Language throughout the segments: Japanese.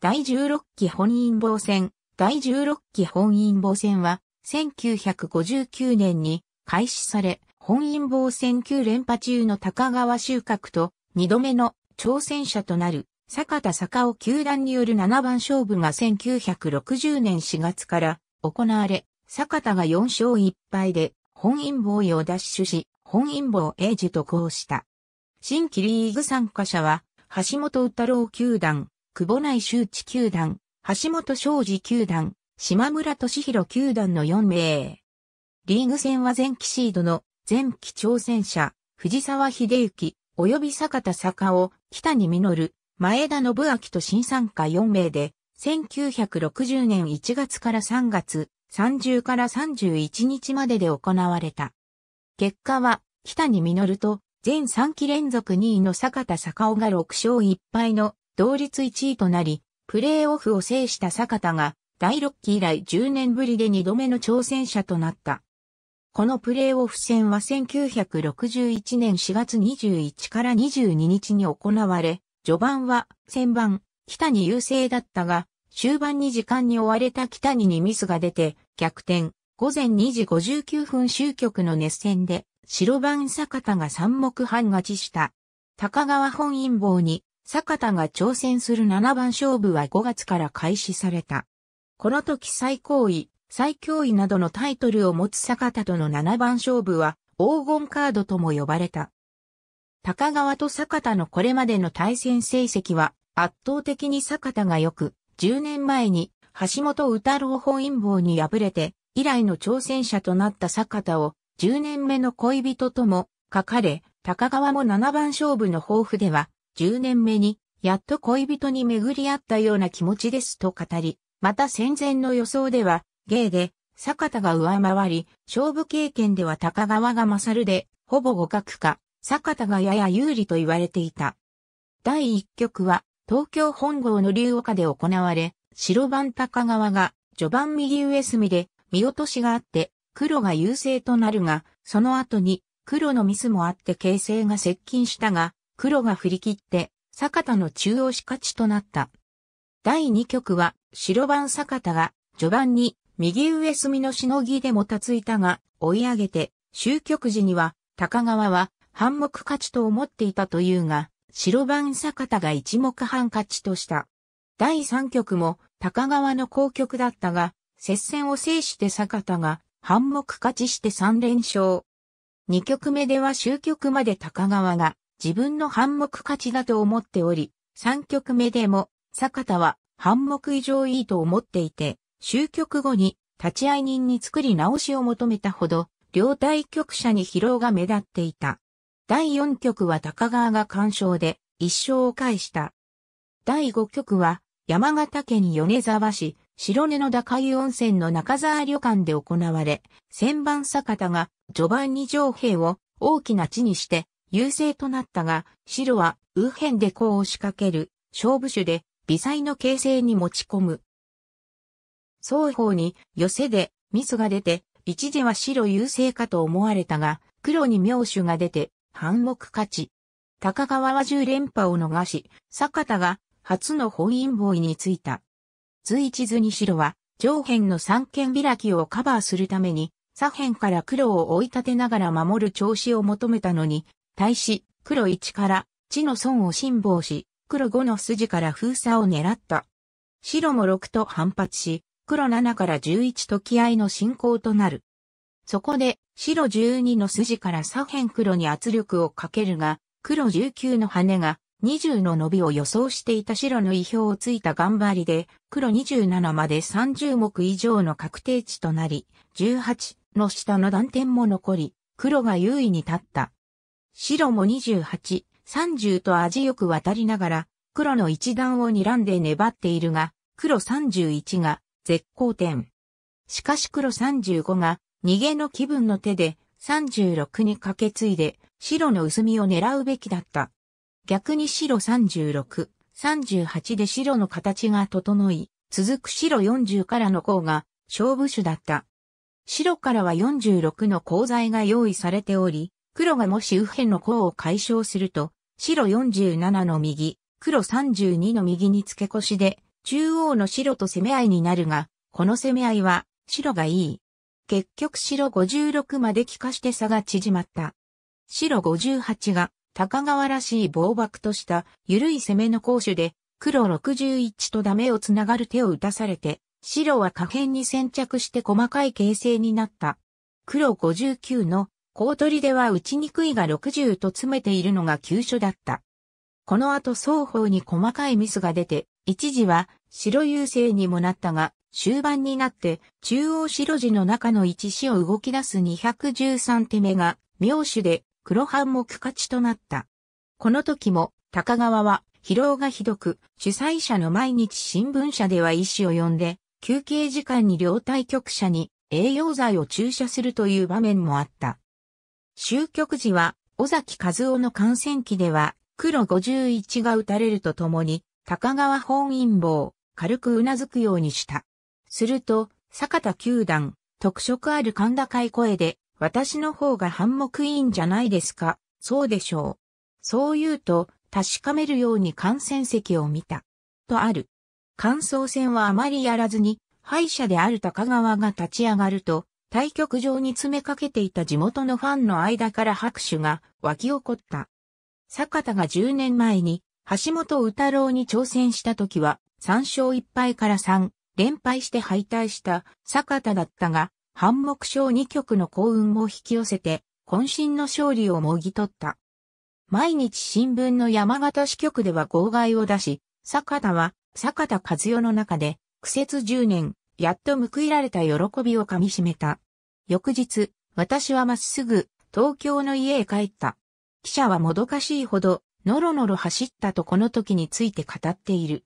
第16期本因坊戦、第16期本因坊戦は、1959年に開始され、本因坊戦9連覇中の高川収穫と、2度目の挑戦者となる、坂田坂尾球団による7番勝負が1960年4月から行われ、坂田が4勝1敗で、本因坊を奪取し、本因坊英治と交した。新規リーグ参加者は、橋本宇太郎球団、久保内周知球団、橋本昌司球団、島村俊弘球団の4名。リーグ戦は前期シードの前期挑戦者、藤沢秀幸、及び坂田坂尾、北に実、る、前田信明と新参加4名で、1960年1月から3月、30から31日までで行われた。結果は、北に実ると、全3期連続2位の坂田坂尾が6勝1敗の同率1位となり、プレーオフを制した坂田が、第6期以来10年ぶりで2度目の挑戦者となった。このプレーオフ戦は1961年4月21から22日に行われ、序盤は先番、北に優勢だったが、終盤に時間に追われた北ににミスが出て、逆転、午前2時59分終局の熱戦で、白番坂田が三目半勝ちした。高川本因坊に坂田が挑戦する七番勝負は5月から開始された。この時最高位、最強位などのタイトルを持つ坂田との七番勝負は黄金カードとも呼ばれた。高川と坂田のこれまでの対戦成績は圧倒的に坂田が良く、10年前に橋本宇太郎本因坊に敗れて以来の挑戦者となった坂田を10年目の恋人とも書かれ、高川も七番勝負の抱負では10年目に、やっと恋人に巡り合ったような気持ちですと語り、また戦前の予想では、ゲで、坂田が上回り、勝負経験では高川が勝るで、ほぼ互角か、坂田がやや有利と言われていた。第1局は、東京本郷の竜岡で行われ、白番高川が、序盤右上隅で、見落としがあって、黒が優勢となるが、その後に、黒のミスもあって形勢が接近したが、黒が振り切って、坂田の中央し勝ちとなった。第2局は、白番坂田が、序盤に、右上隅のしのぎでもたついたが、追い上げて、終局時には、高川は、反目勝ちと思っていたというが、白番坂田が一目半勝ちとした。第3局も、高川の好局だったが、接戦を制して坂田が、反目勝ちして3連勝。2局目では終局まで高川が自分の反目勝ちだと思っており、3曲目でも、坂田は反目以上いいと思っていて、終局後に立ち会い人に作り直しを求めたほど、両対局者に疲労が目立っていた。第4局は高川が干渉で一勝を返した。第5局は山形県米沢市白根の高湯温泉の中沢旅館で行われ、千番坂田が序盤に上兵を大きな地にして優勢となったが、白は右辺で甲を仕掛ける勝負手で微細の形勢に持ち込む。双方に寄せでミスが出て、一時は白優勢かと思われたが、黒に妙手が出て反目勝ち。高川は10連覇を逃し、坂田が初の本因坊位についた。随一図に白は上辺の三間開きをカバーするために、左辺から黒を追い立てながら守る調子を求めたのに、対し、黒1から地の損を辛抱し、黒5の筋から封鎖を狙った。白も6と反発し、黒7から11と気合の進行となる。そこで、白12の筋から左辺黒に圧力をかけるが、黒19の羽が20の伸びを予想していた白の意表をついた頑張りで、黒27まで30目以上の確定値となり、18の下の断点も残り、黒が優位に立った。白も28、30と味よく渡りながら、黒の一段を睨んで粘っているが、黒31が絶好点。しかし黒35が逃げの気分の手で36に駆け継いで白の薄みを狙うべきだった。逆に白36、38で白の形が整い、続く白40からの項が勝負手だった。白からは46の鋼材が用意されており、黒がもし右辺の項を解消すると、白47の右、黒32の右に付け越しで、中央の白と攻め合いになるが、この攻め合いは、白がいい。結局白56まで帰化して差が縮まった。白58が、高川らしい暴爆とした緩い攻めの攻守で、黒61とダメをつながる手を打たされて、白は下変に先着して細かい形勢になった。黒59の小取では打ちにくいが60と詰めているのが急所だった。この後双方に細かいミスが出て、一時は白優勢にもなったが、終盤になって中央白地の中の一子を動き出す213手目が妙手で黒半目勝ちとなった。この時も高川は疲労がひどく、主催者の毎日新聞社では医師を呼んで、休憩時間に両対局者に栄養剤を注射するという場面もあった。終局時は、尾崎和夫の感染期では、黒51が打たれるとともに、高川本因坊、軽く頷くようにした。すると、坂田九段、特色ある神高い声で、私の方が反目いいんじゃないですか、そうでしょう。そう言うと、確かめるように感染席を見た。とある。感想戦はあまりやらずに、敗者である高川が立ち上がると、対局場に詰めかけていた地元のファンの間から拍手が湧き起こった。坂田が10年前に橋本宇太郎に挑戦した時は3勝1敗から3連敗して敗退した坂田だったが、反目勝2局の幸運も引き寄せて渾身の勝利をもぎ取った。毎日新聞の山形支局では号外を出し、坂田は坂田和代の中で苦節10年やっと報いられた喜びをかみしめた。翌日、私はまっすぐ、東京の家へ帰った。記者はもどかしいほど、のろのろ走ったとこの時について語っている。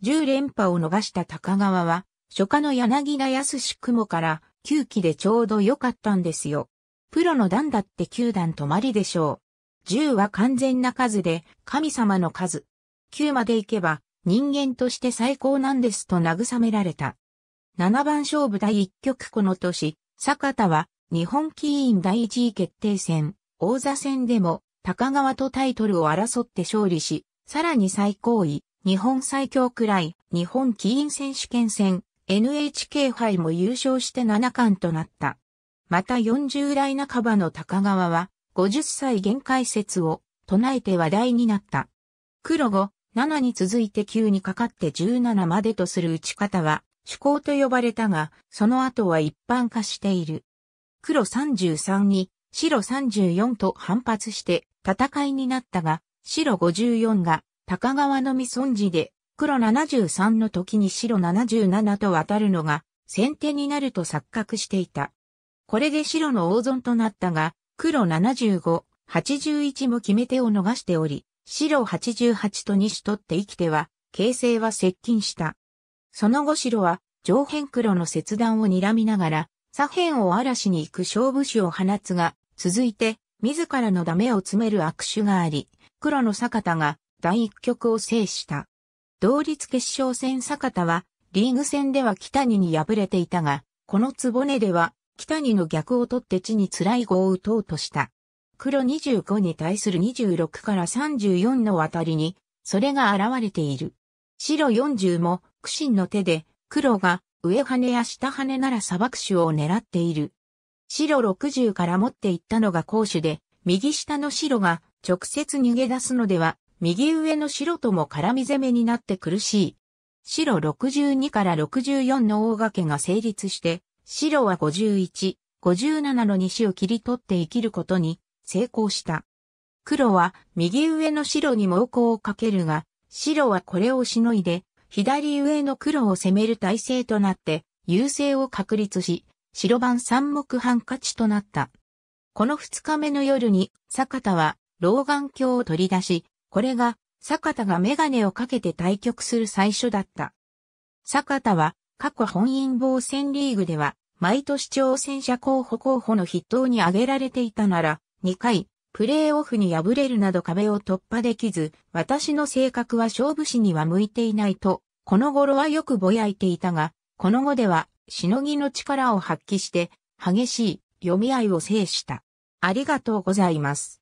十連覇を逃した高川は、初夏の柳田康雲から9期でちょうど良かったんですよ。プロの段だって9段止まりでしょう。十は完全な数で神様の数。9まで行けば人間として最高なんですと慰められた。7番勝負第1局この年、坂田は日本棋院第1位決定戦、王座戦でも高川とタイトルを争って勝利し、さらに最高位、日本最強くらい、日本棋院選手権戦、NHK 杯も優勝して7冠となった。また40代半ばの高川は、50歳限界説を唱えて話題になった。黒5、7に続いて9にかかって17までとする打ち方は、主公と呼ばれたが、その後は一般化している。黒33に白34と反発して戦いになったが、白54が高川のみ損じで、黒73の時に白77と渡るのが先手になると錯覚していた。これで白の大損となったが、黒75、81も決め手を逃しており、白88と西取って生きては、形勢は接近した。その後白は上辺黒の切断を睨みながら左辺を嵐に行く勝負手を放つが、続いて自らのダメを詰める握手があり、黒の坂田が第一局を制した。同率決勝戦坂田はリーグ戦では北にに敗れていたが、この坪では北にの逆を取って地に辛い碁を打とうとした。黒25に対する26から34のあたりに、それが現れている。白40も苦心の手で、黒が上羽や下羽なら砂漠種を狙っている。白60から持っていったのが攻守で、右下の白が直接逃げ出すのでは、右上の白とも絡み攻めになって苦しい。白62から64の大掛けが成立して、白は51、57の西を切り取って生きることに成功した。黒は右上の白に猛攻をかけるが、白はこれをしのいで左上の黒を攻める体制となって優勢を確立し、白番三目半勝ちとなった。この二日目の夜に、坂田は老眼鏡を取り出し、これが坂田が眼鏡をかけて対局する最初だった。坂田は過去本因坊戦リーグでは毎年挑戦者候補候補の筆頭に挙げられていたなら、2回プレーオフに敗れるなど壁を突破できず、私の性格は勝負師には向いていないと、この頃はよくぼやいていたが、この後では、しのぎの力を発揮して、激しい読み合いを制した。ありがとうございます。